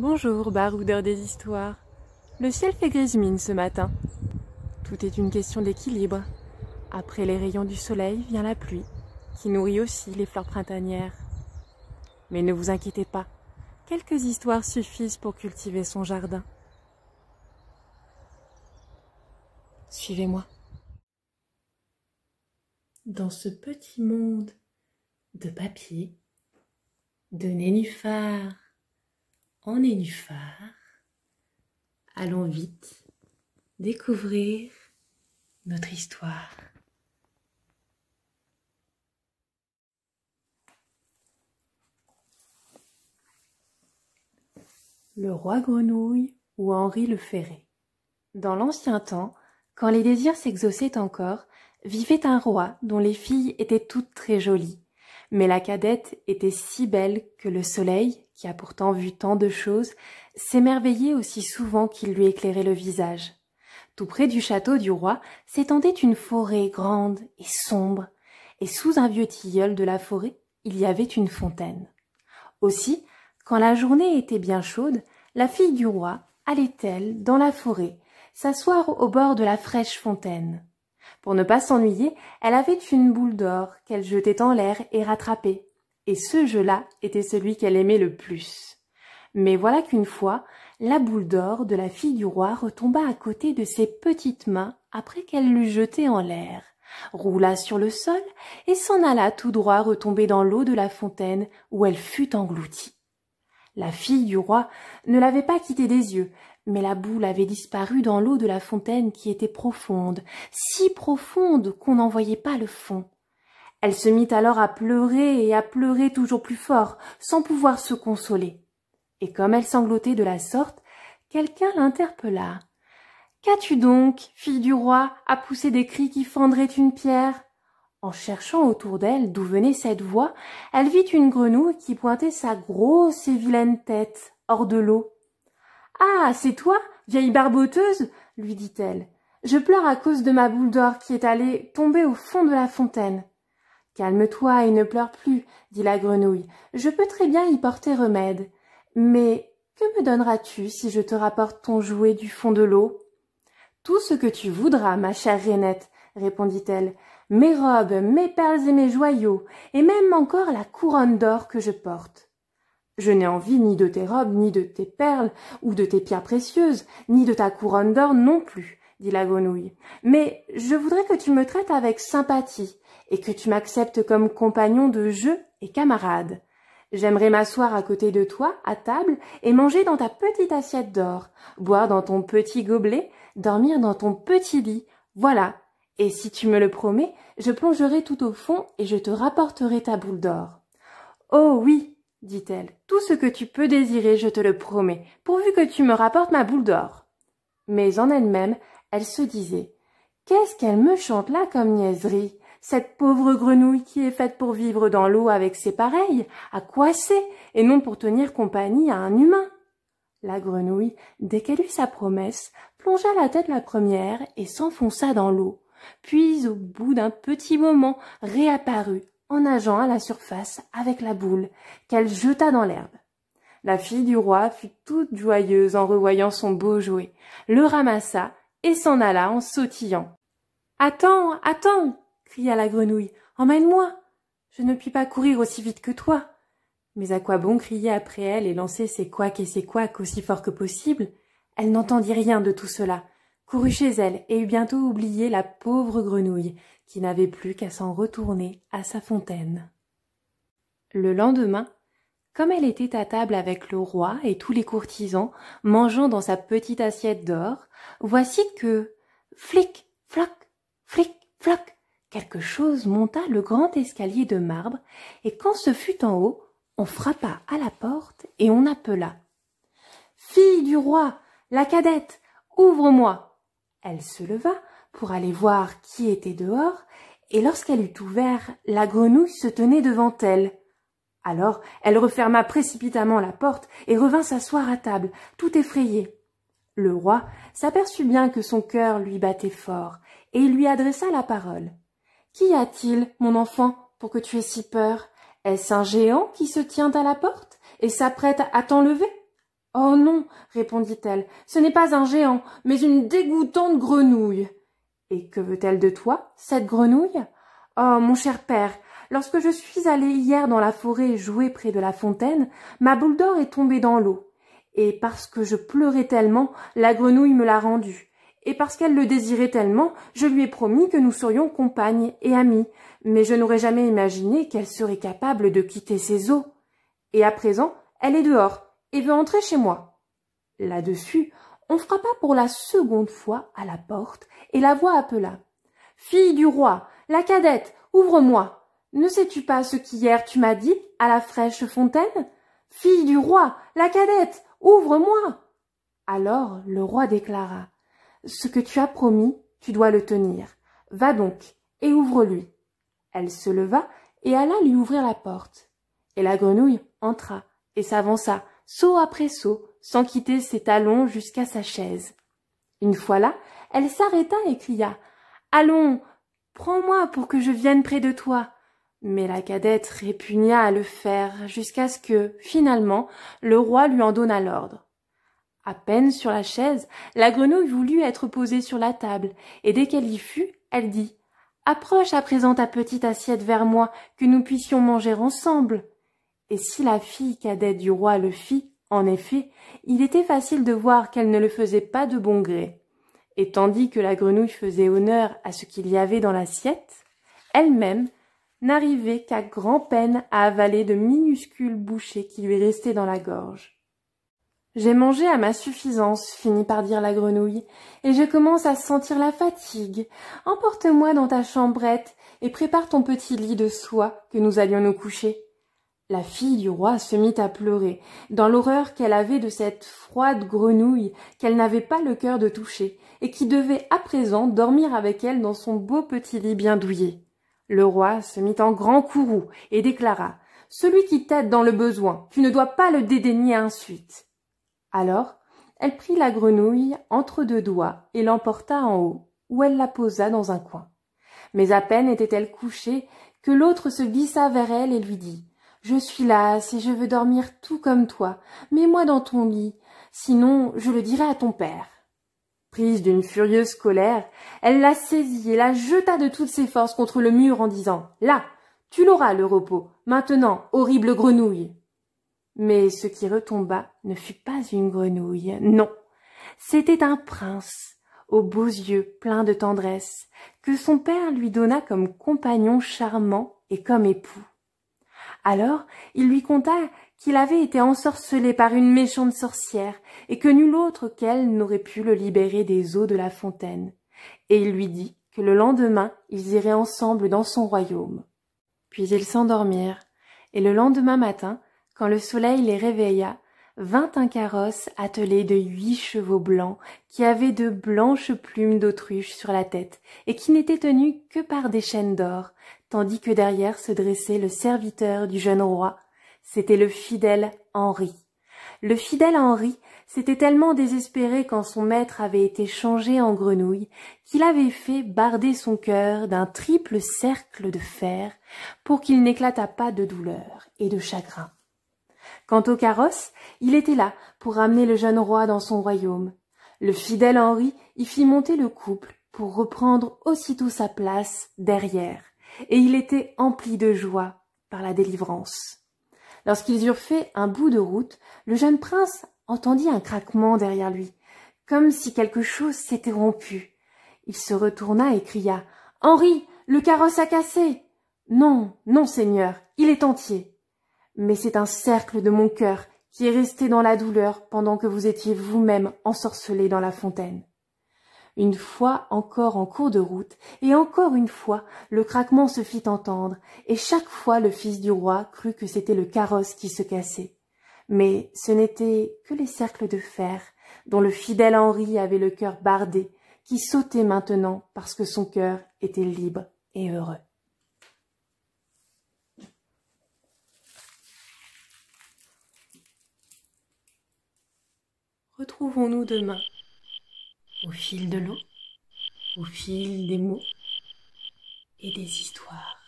Bonjour, baroudeur des histoires. Le ciel fait grise mine ce matin. Tout est une question d'équilibre. Après les rayons du soleil vient la pluie, qui nourrit aussi les fleurs printanières. Mais ne vous inquiétez pas, quelques histoires suffisent pour cultiver son jardin. Suivez-moi. Dans ce petit monde de papier, de nénuphars, en nénuphar. Allons vite découvrir notre histoire. Le roi grenouille ou Henri le Ferré. Dans l'ancien temps, quand les désirs s'exauçaient encore, vivait un roi dont les filles étaient toutes très jolies, mais la cadette était si belle que le soleil, qui a pourtant vu tant de choses, s'émerveillait aussi souvent qu'il lui éclairait le visage. Tout près du château du roi s'étendait une forêt grande et sombre, et sous un vieux tilleul de la forêt il y avait une fontaine. Aussi, quand la journée était bien chaude, la fille du roi allait-elle dans la forêt s'asseoir au bord de la fraîche fontaine. Pour ne pas s'ennuyer, elle avait une boule d'or qu'elle jetait en l'air et rattrapait. Et ce jeu-là était celui qu'elle aimait le plus. Mais voilà qu'une fois, la boule d'or de la fille du roi retomba à côté de ses petites mains après qu'elle l'eut jetée en l'air, roula sur le sol et s'en alla tout droit retomber dans l'eau de la fontaine où elle fut engloutie. La fille du roi ne l'avait pas quittée des yeux, mais la boule avait disparu dans l'eau de la fontaine qui était profonde, si profonde qu'on n'en voyait pas le fond. Elle se mit alors à pleurer et à pleurer toujours plus fort, sans pouvoir se consoler. Et comme elle sanglotait de la sorte, quelqu'un l'interpella. Qu'as-tu donc, fille du roi, à pousser des cris qui fendraient une pierre En cherchant autour d'elle d'où venait cette voix, elle vit une grenouille qui pointait sa grosse et vilaine tête hors de l'eau. Ah. C'est toi, vieille barboteuse? lui dit elle. Je pleure à cause de ma boule d'or qui est allée tomber au fond de la fontaine. Calme toi et ne pleure plus, dit la grenouille, je peux très bien y porter remède. Mais que me donneras tu si je te rapporte ton jouet du fond de l'eau? Tout ce que tu voudras, ma chère Renette, répondit elle, mes robes, mes perles et mes joyaux, et même encore la couronne d'or que je porte. Je n'ai envie ni de tes robes, ni de tes perles, ou de tes pierres précieuses, ni de ta couronne d'or non plus, dit la grenouille. Mais je voudrais que tu me traites avec sympathie, et que tu m'acceptes comme compagnon de jeu et camarade. J'aimerais m'asseoir à côté de toi, à table, et manger dans ta petite assiette d'or, boire dans ton petit gobelet, dormir dans ton petit lit. Voilà. Et si tu me le promets, je plongerai tout au fond et je te rapporterai ta boule d'or. Oh oui, dit-elle, tout ce que tu peux désirer, je te le promets, pourvu que tu me rapportes ma boule d'or. Mais en elle-même, elle se disait Qu'est-ce qu'elle me chante là comme niaiserie Cette pauvre grenouille qui est faite pour vivre dans l'eau avec ses pareils, à quoi c'est, et non pour tenir compagnie à un humain. La grenouille, dès qu'elle eut sa promesse, plongea la tête la première et s'enfonça dans l'eau, puis au bout d'un petit moment réapparut, en nageant à la surface avec la boule qu'elle jeta dans l'herbe. La fille du roi fut toute joyeuse en revoyant son beau jouet, le ramassa et s'en alla en sautillant. Attends, attends, cria la grenouille, emmène-moi. Je ne puis pas courir aussi vite que toi. Mais à quoi bon crier après elle et lancer ses couacs et ses couacs aussi fort que possible Elle n'entendit rien de tout cela, courut chez elle et eut bientôt oublié la pauvre grenouille, qui n'avait plus qu'à s'en retourner à sa fontaine. Le lendemain, comme elle était à table avec le roi et tous les courtisans, mangeant dans sa petite assiette d'or, voici que flic, floc, flic, floc, quelque chose monta le grand escalier de marbre, et quand ce fut en haut, on frappa à la porte et on appela. Fille du roi, la cadette, ouvre-moi. Elle se leva pour aller voir qui était dehors, et lorsqu'elle eut ouvert, la grenouille se tenait devant elle. Alors elle referma précipitamment la porte et revint s'asseoir à table, tout effrayée. Le roi s'aperçut bien que son cœur lui battait fort, et il lui adressa la parole. Qu'y a t-il, mon enfant, pour que tu aies si peur? Est ce un géant qui se tient à la porte, et s'apprête à t'enlever? Oh non, répondit-elle, ce n'est pas un géant, mais une dégoûtante grenouille. Et que veut-elle de toi, cette grenouille Oh, mon cher père, lorsque je suis allée hier dans la forêt jouer près de la fontaine, ma boule d'or est tombée dans l'eau. Et parce que je pleurais tellement, la grenouille me l'a rendue. Et parce qu'elle le désirait tellement, je lui ai promis que nous serions compagnes et amies, mais je n'aurais jamais imaginé qu'elle serait capable de quitter ses eaux. Et à présent, elle est dehors, et veut entrer chez moi. Là-dessus, on frappa pour la seconde fois à la porte, et la voix appela. Fille du roi, la cadette, ouvre-moi. Ne sais-tu pas ce qu'hier tu m'as dit à la fraîche fontaine? Fille du roi, la cadette, ouvre-moi. Alors le roi déclara. Ce que tu as promis, tu dois le tenir. Va donc, et ouvre-lui. Elle se leva et alla lui ouvrir la porte. Et la grenouille entra et s'avança, saut après saut, sans quitter ses talons jusqu'à sa chaise. Une fois là, elle s'arrêta et cria Allons, prends-moi pour que je vienne près de toi. Mais la cadette répugna à le faire jusqu'à ce que, finalement, le roi lui en donna l'ordre. À peine sur la chaise, la grenouille voulut être posée sur la table, et dès qu'elle y fut, elle dit Approche à présent ta petite assiette vers moi, que nous puissions manger ensemble. Et si la fille cadette du roi le fit, en effet, il était facile de voir qu'elle ne le faisait pas de bon gré. Et tandis que la grenouille faisait honneur à ce qu'il y avait dans l'assiette, elle-même n'arrivait qu'à grand-peine à avaler de minuscules bouchées qui lui restaient dans la gorge. J'ai mangé à ma suffisance, finit par dire la grenouille, et je commence à sentir la fatigue. Emporte-moi dans ta chambrette et prépare ton petit lit de soie que nous allions nous coucher. La fille du roi se mit à pleurer, dans l'horreur qu'elle avait de cette froide grenouille qu'elle n'avait pas le cœur de toucher, et qui devait à présent dormir avec elle dans son beau petit lit bien douillé. Le roi se mit en grand courroux et déclara Celui qui t'aide dans le besoin, tu ne dois pas le dédaigner ensuite. Alors, elle prit la grenouille entre deux doigts et l'emporta en haut, où elle la posa dans un coin. Mais à peine était-elle couchée que l'autre se glissa vers elle et lui dit je suis là si je veux dormir tout comme toi. Mets-moi dans ton lit. Sinon, je le dirai à ton père. Prise d'une furieuse colère, elle la saisit et la jeta de toutes ses forces contre le mur en disant Là, tu l'auras le repos. Maintenant, horrible grenouille. Mais ce qui retomba ne fut pas une grenouille, non. C'était un prince, aux beaux yeux pleins de tendresse, que son père lui donna comme compagnon charmant et comme époux. Alors il lui conta qu'il avait été ensorcelé par une méchante sorcière, et que nul autre qu'elle n'aurait pu le libérer des eaux de la fontaine. Et il lui dit que le lendemain ils iraient ensemble dans son royaume. Puis ils s'endormirent, et le lendemain matin, quand le soleil les réveilla, vint un carrosse attelé de huit chevaux blancs, qui avaient de blanches plumes d'autruche sur la tête, et qui n'étaient tenus que par des chaînes d'or, tandis que derrière se dressait le serviteur du jeune roi. C'était le fidèle Henri. Le fidèle Henri s'était tellement désespéré quand son maître avait été changé en grenouille qu'il avait fait barder son cœur d'un triple cercle de fer pour qu'il n'éclatât pas de douleur et de chagrin. Quant au carrosse, il était là pour ramener le jeune roi dans son royaume. Le fidèle Henri y fit monter le couple pour reprendre aussitôt sa place derrière et il était empli de joie par la délivrance. Lorsqu'ils eurent fait un bout de route, le jeune prince entendit un craquement derrière lui, comme si quelque chose s'était rompu. Il se retourna et cria. Henri. Le carrosse a cassé. Non, non, Seigneur, il est entier. Mais c'est un cercle de mon cœur qui est resté dans la douleur pendant que vous étiez vous même ensorcelé dans la fontaine. Une fois encore en cours de route, et encore une fois, le craquement se fit entendre, et chaque fois le fils du roi crut que c'était le carrosse qui se cassait. Mais ce n'était que les cercles de fer, dont le fidèle Henri avait le cœur bardé, qui sautait maintenant parce que son cœur était libre et heureux. Retrouvons-nous demain au fil de l'eau, au fil des mots et des histoires.